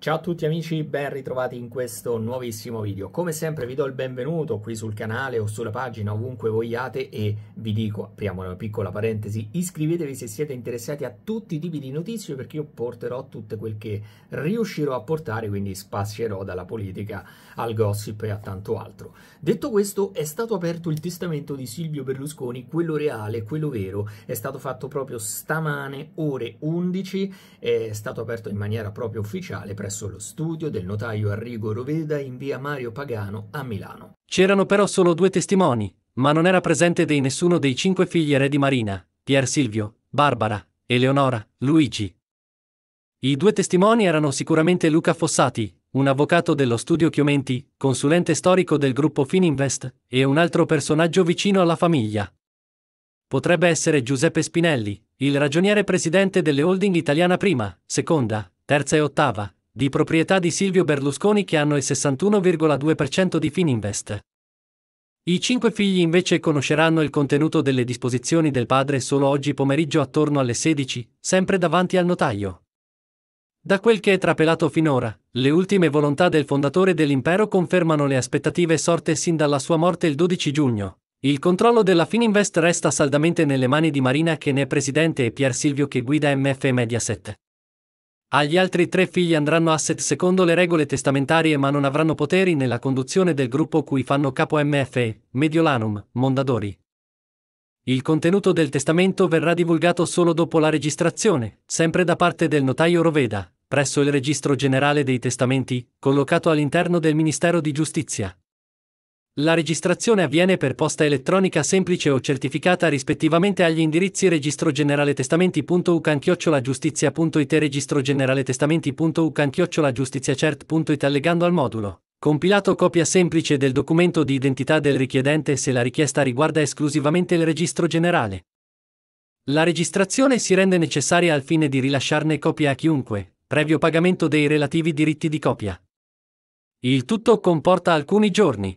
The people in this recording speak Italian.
Ciao a tutti amici, ben ritrovati in questo nuovissimo video. Come sempre vi do il benvenuto qui sul canale o sulla pagina, ovunque vogliate e vi dico, apriamo una piccola parentesi, iscrivetevi se siete interessati a tutti i tipi di notizie perché io porterò tutto quel che riuscirò a portare, quindi spazierò dalla politica al gossip e a tanto altro. Detto questo, è stato aperto il testamento di Silvio Berlusconi, quello reale, quello vero, è stato fatto proprio stamane, ore 11, è stato aperto in maniera proprio ufficiale presso presso lo studio del notaio Arrigo Roveda in via Mario Pagano a Milano. C'erano però solo due testimoni, ma non era presente dei nessuno dei cinque figli re di Marina, Pier Silvio, Barbara, Eleonora, Luigi. I due testimoni erano sicuramente Luca Fossati, un avvocato dello studio Chiomenti, consulente storico del gruppo Fininvest, e un altro personaggio vicino alla famiglia. Potrebbe essere Giuseppe Spinelli, il ragioniere presidente delle holding italiana prima, seconda, terza e ottava, di proprietà di Silvio Berlusconi che hanno il 61,2% di Fininvest. I cinque figli invece conosceranno il contenuto delle disposizioni del padre solo oggi pomeriggio attorno alle 16, sempre davanti al notaio. Da quel che è trapelato finora, le ultime volontà del fondatore dell'impero confermano le aspettative sorte sin dalla sua morte il 12 giugno. Il controllo della Fininvest resta saldamente nelle mani di Marina che ne è presidente e Pier Silvio che guida MF Mediaset. Agli altri tre figli andranno asset secondo le regole testamentarie ma non avranno poteri nella conduzione del gruppo cui fanno capo MFE, Mediolanum, Mondadori. Il contenuto del testamento verrà divulgato solo dopo la registrazione, sempre da parte del notaio Roveda, presso il Registro Generale dei Testamenti, collocato all'interno del Ministero di Giustizia. La registrazione avviene per posta elettronica semplice o certificata rispettivamente agli indirizzi registro registro generale registrogenealetestamenti.ucanchiocciolagiustizia.it registrogenealetestamenti.ucanchiocciolagiustiziacert.it allegando al modulo. Compilato copia semplice del documento di identità del richiedente se la richiesta riguarda esclusivamente il registro generale. La registrazione si rende necessaria al fine di rilasciarne copia a chiunque, previo pagamento dei relativi diritti di copia. Il tutto comporta alcuni giorni.